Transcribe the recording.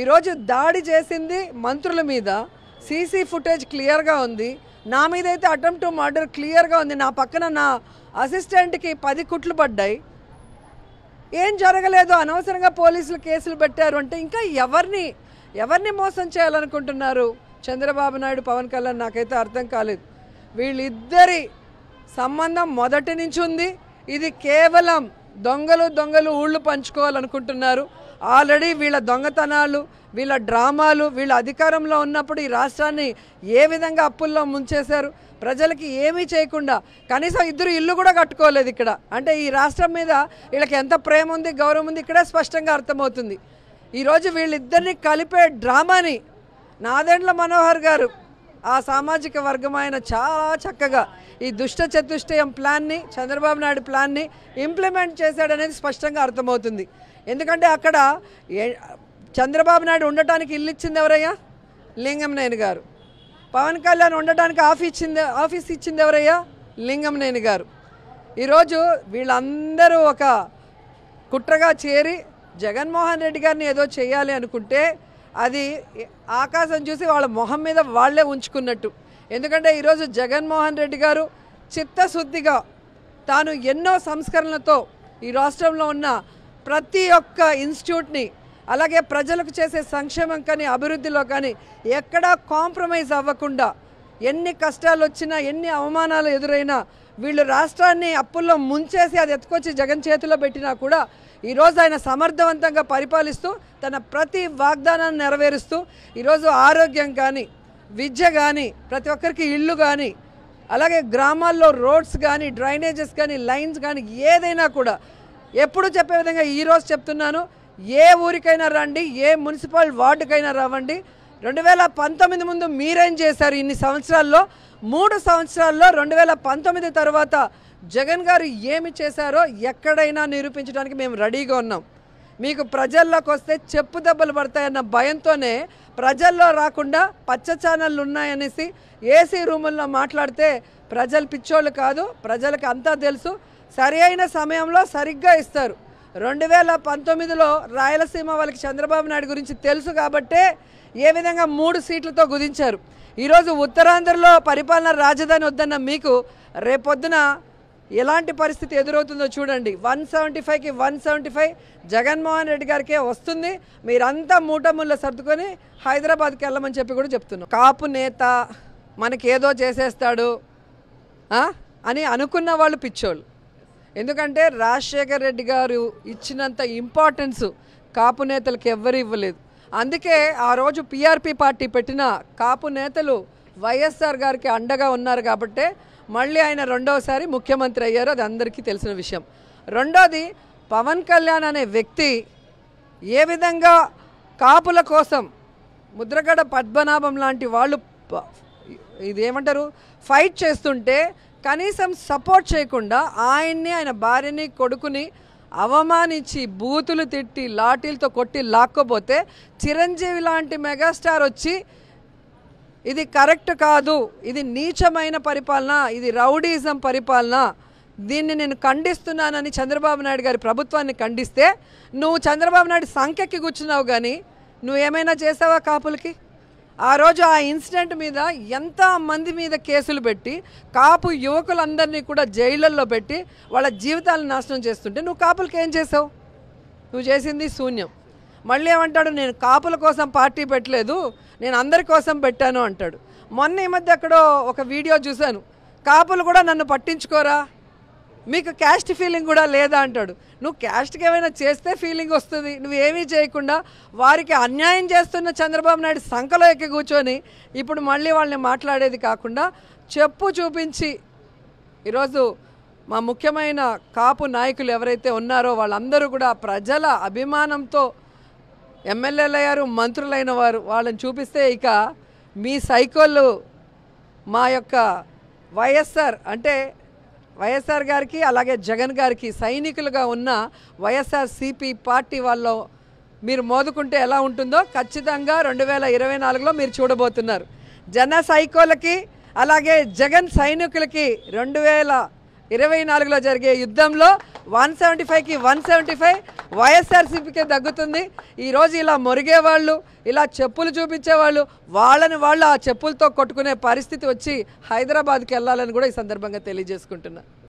ఈరోజు దాడి చేసింది మంత్రుల మీద సీసీ ఫుటేజ్ క్లియర్గా ఉంది నా మీద అయితే అటెంప్ట్ టు మర్డర్ క్లియర్గా ఉంది నా పక్కన నా అసిస్టెంట్కి పది కుట్లు పడ్డాయి ఏం జరగలేదు అనవసరంగా పోలీసులు కేసులు పెట్టారు అంటే ఇంకా ఎవరిని ఎవరిని మోసం చేయాలనుకుంటున్నారు చంద్రబాబు నాయుడు పవన్ కళ్యాణ్ నాకైతే అర్థం కాలేదు వీళ్ళిద్దరి సంబంధం మొదటి నుంచి ఉంది ఇది కేవలం దొంగలు దొంగలు ఊళ్ళు పంచుకోవాలనుకుంటున్నారు ఆల్రెడీ వీళ్ళ దొంగతనాలు వీళ్ళ డ్రామాలు వీళ్ళ అధికారంలో ఉన్నప్పుడు ఈ రాష్ట్రాన్ని ఏ విధంగా అప్పుల్లో ముంచేశారు ప్రజలకి ఏమీ చేయకుండా కనీసం ఇద్దరు ఇల్లు కూడా కట్టుకోలేదు ఇక్కడ అంటే ఈ రాష్ట్రం మీద వీళ్ళకి ఎంత ప్రేమ ఉంది గౌరవం ఉంది ఇక్కడే స్పష్టంగా అర్థమవుతుంది ఈరోజు వీళ్ళిద్దరిని కలిపే డ్రామాని నాదేండ్ల మనోహర్ గారు ఆ సామాజిక వర్గం ఆయన చాలా చక్కగా ఈ దుష్ట చతుష్టయం ప్లాన్ని చంద్రబాబు నాయుడు ప్లాన్ని ఇంప్లిమెంట్ చేశాడనేది స్పష్టంగా అర్థమవుతుంది ఎందుకంటే అక్కడ చంద్రబాబు నాయుడు ఉండటానికి ఇల్లు ఇచ్చింది ఎవరయ్యా లింగంనేని గారు పవన్ కళ్యాణ్ ఉండటానికి ఆఫీస్ ఇచ్చింది ఆఫీస్ ఇచ్చింది ఎవరయ్యా లింగంనేని గారు ఈరోజు వీళ్ళందరూ ఒక కుట్రగా చేరి జగన్మోహన్ రెడ్డి గారిని ఏదో చేయాలి అనుకుంటే అది ఆకాశం చూసి వాళ్ళ మొహం మీద వాళ్లే ఉంచుకున్నట్టు ఎందుకంటే ఈరోజు జగన్మోహన్ రెడ్డి గారు చిత్తశుద్ధిగా తాను ఎన్నో సంస్కరణలతో ఈ రాష్ట్రంలో ఉన్న ప్రతి ఒక్క ఇన్స్టిట్యూట్ని అలాగే ప్రజలకు చేసే సంక్షేమం కానీ అభివృద్ధిలో కానీ ఎక్కడా కాంప్రమైజ్ అవ్వకుండా ఎన్ని కష్టాలు వచ్చినా ఎన్ని అవమానాలు ఎదురైనా వీళ్ళు రాష్ట్రాన్ని అప్పుల్లో ముంచేసి అది ఎత్తుకొచ్చి జగన్ చేతిలో పెట్టినా కూడా ఈరోజు ఆయన సమర్థవంతంగా పరిపాలిస్తూ తన ప్రతి వాగ్దానాన్ని నెరవేరుస్తూ ఈరోజు ఆరోగ్యం కానీ విద్య కానీ ప్రతి ఒక్కరికి ఇల్లు కానీ అలాగే గ్రామాల్లో రోడ్స్ కానీ డ్రైనేజెస్ కానీ లైన్స్ కానీ ఏదైనా కూడా ఎప్పుడు చెప్పే విధంగా ఈరోజు చెప్తున్నాను ఏ ఊరికైనా రండి ఏ మున్సిపల్ వార్డుకైనా రావండి రెండు వేల పంతొమ్మిది ముందు మీరేం చేశారు ఇన్ని సంవత్సరాల్లో మూడు సంవత్సరాల్లో రెండు వేల పంతొమ్మిది తర్వాత జగన్ గారు ఏమి చేశారో ఎక్కడైనా నిరూపించడానికి మేము రెడీగా ఉన్నాం మీకు ప్రజల్లోకి వస్తే చెప్పు దెబ్బలు పడతాయన్న భయంతోనే ప్రజల్లో రాకుండా పచ్చ ఛానళ్ళు ఉన్నాయనేసి ఏసీ రూముల్లో మాట్లాడితే ప్రజలు పిచ్చోళ్ళు కాదు ప్రజలకు అంతా తెలుసు సరి అయిన సమయంలో సరిగ్గా ఇస్తారు రెండు వేల పంతొమ్మిదిలో రాయలసీమ వాళ్ళకి చంద్రబాబు నాయుడు గురించి తెలుసు కాబట్టే ఏ విధంగా మూడు సీట్లతో గుదించారు ఈరోజు ఉత్తరాంధ్రలో పరిపాలన రాజధాని వద్దన్న మీకు రేపొద్దున ఎలాంటి పరిస్థితి ఎదురవుతుందో చూడండి వన్ సెవెంటీ ఫైవ్కి one seventy five Jaganmohan Reddy గారికే వస్తుంది మీరంతా మూటముళ్ళ సర్దుకొని హైదరాబాద్కి వెళ్ళమని చెప్పి కూడా చెప్తున్నాం కాపు నేత మనకేదో చేసేస్తాడు అని అనుకున్న వాళ్ళు పిచ్చోళ్ళు ఎందుకంటే రాజశేఖర్ రెడ్డి గారు ఇచ్చినంత ఇంపార్టెన్స్ కాపు నేతలకు ఎవ్వరు ఇవ్వలేదు అందుకే ఆ రోజు పీఆర్పీ పార్టీ పెట్టిన కాపు నేతలు వైఎస్ఆర్ గారికి అండగా ఉన్నారు కాబట్టే మళ్ళీ ఆయన రెండవసారి ముఖ్యమంత్రి అయ్యారు అది అందరికీ తెలిసిన విషయం రెండోది పవన్ కళ్యాణ్ అనే వ్యక్తి ఏ విధంగా కాపుల కోసం ముద్రగడ పద్మనాభం లాంటి వాళ్ళు ఇదేమంటారు ఫైట్ చేస్తుంటే కనీసం సపోర్ట్ చేయకుండా ఆయన్ని ఆయన భార్యని కొడుకుని అవమానించి బూతులు తిట్టి లాఠీలతో కొట్టి లాక్కపోతే చిరంజీవి లాంటి మెగాస్టార్ వచ్చి ఇది కరెక్ట్ కాదు ఇది నీచమైన పరిపాలన ఇది రౌడీజం పరిపాలన దీన్ని నేను ఖండిస్తున్నానని చంద్రబాబు నాయుడు గారి ప్రభుత్వాన్ని ఖండిస్తే నువ్వు చంద్రబాబు నాయుడు సంఖ్యకి కూర్చున్నావు కానీ నువ్వేమైనా చేసావా కాపులకి ఆ రోజు ఆ ఇన్సిడెంట్ మీద ఎంత మంది మీద కేసులు పెట్టి కాపు యువకులందరినీ కూడా జైళ్ళల్లో పెట్టి వాళ్ళ జీవితాలను నాశనం చేస్తుంటే నువ్వు కాపులకి ఏం చేసావు నువ్వు చేసింది శూన్యం మళ్ళీ ఏమంటాడు నేను కాపుల కోసం పార్టీ పెట్టలేదు నేను అందరి కోసం పెట్టాను అంటాడు మొన్న ఈ మధ్య ఎక్కడో ఒక వీడియో చూశాను కాపులు కూడా నన్ను పట్టించుకోరా మీకు క్యాస్ట్ ఫీలింగ్ కూడా లేదా అంటాడు నువ్వు క్యాస్ట్కి ఏమైనా చేస్తే ఫీలింగ్ వస్తుంది నువ్వు ఏమీ చేయకుండా వారికి అన్యాయం చేస్తున్న చంద్రబాబు నాయుడు సంఖలో ఎక్కి కూర్చొని ఇప్పుడు మళ్ళీ వాళ్ళని మాట్లాడేది కాకుండా చెప్పు చూపించి ఈరోజు మా ముఖ్యమైన కాపు నాయకులు ఎవరైతే ఉన్నారో వాళ్ళందరూ కూడా ప్రజల అభిమానంతో ఎమ్మెల్యేలు అయ్యారు మంత్రులైన వారు వాళ్ళని చూపిస్తే ఇక మీ సైకోళ్ళు మా యొక్క వైఎస్ఆర్ అంటే వైఎస్ఆర్ గారికి అలాగే జగన్ గారికి సైనికులుగా ఉన్న వైఎస్ఆర్ సిపి పార్టీ వాళ్ళు మీరు మోదుకుంటే ఎలా ఉంటుందో ఖచ్చితంగా రెండు వేల ఇరవై నాలుగులో మీరు చూడబోతున్నారు జన సైకోలకి అలాగే జగన్ సైనికులకి రెండు వేల ఇరవై నాలుగులో జరిగే యుద్ధంలో వన్ సెవెంటీ ఫైవ్కి వన్ సెవెంటీ ఫైవ్ వైఎస్ఆర్సీపీకే తగ్గుతుంది ఈరోజు ఇలా మొరిగేవాళ్ళు ఇలా చెప్పులు చూపించేవాళ్ళు వాళ్ళని వాళ్ళు ఆ చెప్పులతో కొట్టుకునే పరిస్థితి వచ్చి హైదరాబాద్కి వెళ్ళాలని కూడా ఈ సందర్భంగా తెలియజేసుకుంటున్నాను